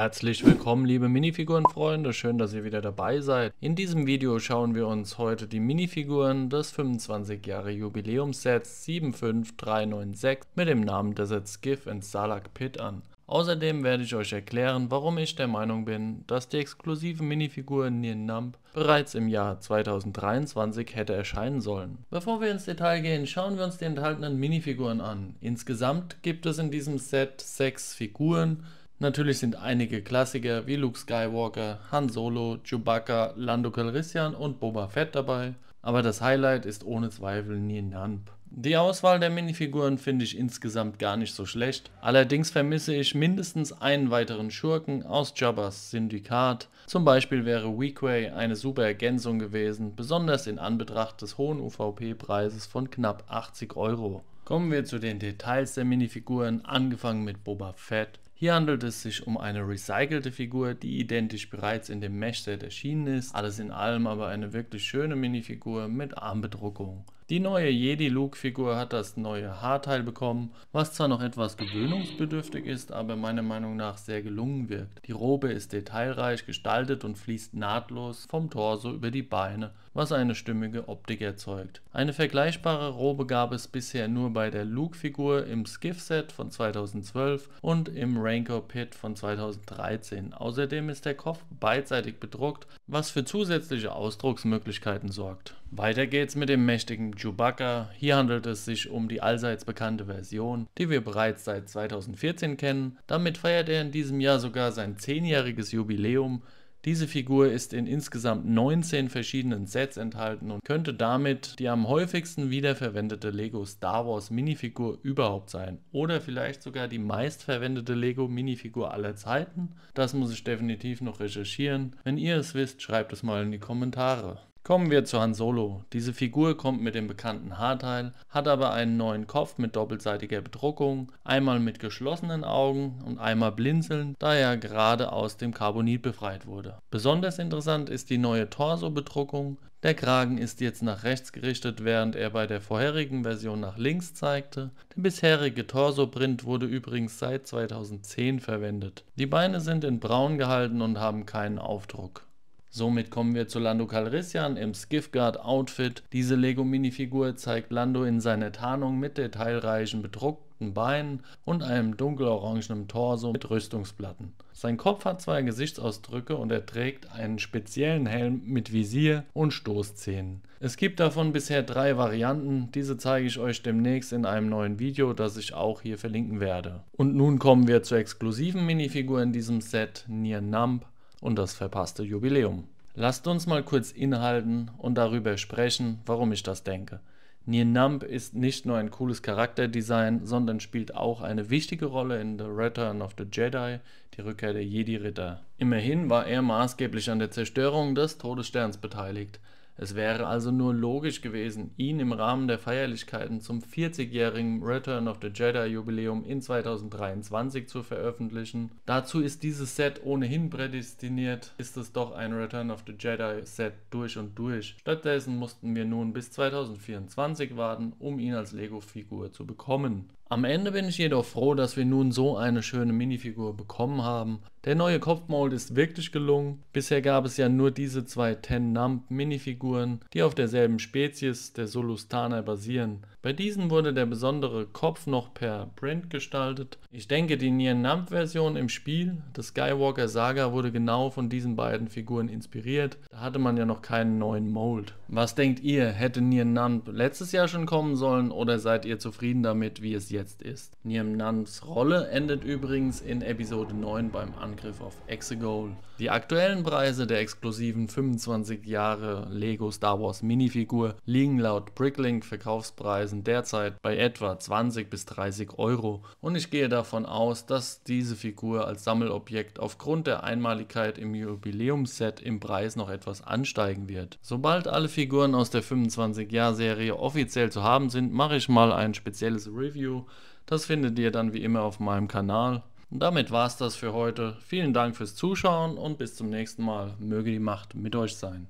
Herzlich willkommen liebe Minifigurenfreunde, schön, dass ihr wieder dabei seid. In diesem Video schauen wir uns heute die Minifiguren des 25 Jahre Jubiläumssets 75396 mit dem Namen Desert Sets GIF in Salak Pit an. Außerdem werde ich euch erklären, warum ich der Meinung bin, dass die exklusive Minifigur Nien Namp bereits im Jahr 2023 hätte erscheinen sollen. Bevor wir ins Detail gehen, schauen wir uns die enthaltenen Minifiguren an. Insgesamt gibt es in diesem Set sechs Figuren, Natürlich sind einige Klassiker wie Luke Skywalker, Han Solo, Chewbacca, Lando Calrissian und Boba Fett dabei, aber das Highlight ist ohne Zweifel Nien Namp. Die Auswahl der Minifiguren finde ich insgesamt gar nicht so schlecht, allerdings vermisse ich mindestens einen weiteren Schurken aus Jabba's Syndikat. Zum Beispiel wäre Weequay eine super Ergänzung gewesen, besonders in Anbetracht des hohen UVP-Preises von knapp 80 Euro. Kommen wir zu den Details der Minifiguren, angefangen mit Boba Fett. Hier handelt es sich um eine recycelte Figur, die identisch bereits in dem Meshset erschienen ist. Alles in allem aber eine wirklich schöne Minifigur mit Armbedruckung. Die neue Jedi-Luke-Figur hat das neue Haarteil bekommen, was zwar noch etwas gewöhnungsbedürftig ist, aber meiner Meinung nach sehr gelungen wirkt. Die Robe ist detailreich gestaltet und fließt nahtlos vom Torso über die Beine, was eine stimmige Optik erzeugt. Eine vergleichbare Robe gab es bisher nur bei der Luke-Figur im Skiff-Set von 2012 und im Rancor Pit von 2013. Außerdem ist der Kopf beidseitig bedruckt, was für zusätzliche Ausdrucksmöglichkeiten sorgt. Weiter geht's mit dem mächtigen Chewbacca. Hier handelt es sich um die allseits bekannte Version, die wir bereits seit 2014 kennen. Damit feiert er in diesem Jahr sogar sein 10-jähriges Jubiläum. Diese Figur ist in insgesamt 19 verschiedenen Sets enthalten und könnte damit die am häufigsten wiederverwendete Lego Star Wars Minifigur überhaupt sein. Oder vielleicht sogar die meistverwendete Lego Minifigur aller Zeiten. Das muss ich definitiv noch recherchieren. Wenn ihr es wisst, schreibt es mal in die Kommentare. Kommen wir zu Han Solo. Diese Figur kommt mit dem bekannten Haarteil, hat aber einen neuen Kopf mit doppelseitiger Bedruckung, einmal mit geschlossenen Augen und einmal blinzeln, da er gerade aus dem Carbonit befreit wurde. Besonders interessant ist die neue Torso-Bedruckung. Der Kragen ist jetzt nach rechts gerichtet, während er bei der vorherigen Version nach links zeigte. Der bisherige Torso-Print wurde übrigens seit 2010 verwendet. Die Beine sind in braun gehalten und haben keinen Aufdruck. Somit kommen wir zu Lando Calrissian im Skiffguard-Outfit. Diese Lego-Minifigur zeigt Lando in seiner Tarnung mit detailreichen bedruckten Beinen und einem dunkelorangenen Torso mit Rüstungsplatten. Sein Kopf hat zwei Gesichtsausdrücke und er trägt einen speziellen Helm mit Visier und Stoßzähnen. Es gibt davon bisher drei Varianten, diese zeige ich euch demnächst in einem neuen Video, das ich auch hier verlinken werde. Und nun kommen wir zur exklusiven Minifigur in diesem Set, Nier Nump und das verpasste Jubiläum. Lasst uns mal kurz inhalten und darüber sprechen, warum ich das denke. Nier Numb ist nicht nur ein cooles Charakterdesign, sondern spielt auch eine wichtige Rolle in The Return of the Jedi, die Rückkehr der Jedi-Ritter. Immerhin war er maßgeblich an der Zerstörung des Todessterns beteiligt. Es wäre also nur logisch gewesen, ihn im Rahmen der Feierlichkeiten zum 40-jährigen Return of the Jedi Jubiläum in 2023 zu veröffentlichen. Dazu ist dieses Set ohnehin prädestiniert, ist es doch ein Return of the Jedi Set durch und durch. Stattdessen mussten wir nun bis 2024 warten, um ihn als Lego-Figur zu bekommen. Am Ende bin ich jedoch froh, dass wir nun so eine schöne Minifigur bekommen haben. Der neue Kopfmold ist wirklich gelungen. Bisher gab es ja nur diese zwei Ten Nump Minifiguren, die auf derselben Spezies, der Solustana, basieren. Bei diesen wurde der besondere Kopf noch per Print gestaltet. Ich denke, die Nien Nump Version im Spiel, das Skywalker Saga, wurde genau von diesen beiden Figuren inspiriert. Da hatte man ja noch keinen neuen Mold. Was denkt ihr, hätte Nien Nump letztes Jahr schon kommen sollen oder seid ihr zufrieden damit, wie es jetzt jetzt ist. Niam Rolle endet übrigens in Episode 9 beim Angriff auf Exegol. Die aktuellen Preise der exklusiven 25 Jahre Lego Star Wars Minifigur liegen laut Bricklink Verkaufspreisen derzeit bei etwa 20 bis 30 Euro und ich gehe davon aus, dass diese Figur als Sammelobjekt aufgrund der Einmaligkeit im Jubiläumsset im Preis noch etwas ansteigen wird. Sobald alle Figuren aus der 25-Jahr-Serie offiziell zu haben sind, mache ich mal ein spezielles Review das findet ihr dann wie immer auf meinem Kanal. Und damit war es das für heute. Vielen Dank fürs Zuschauen und bis zum nächsten Mal. Möge die Macht mit euch sein.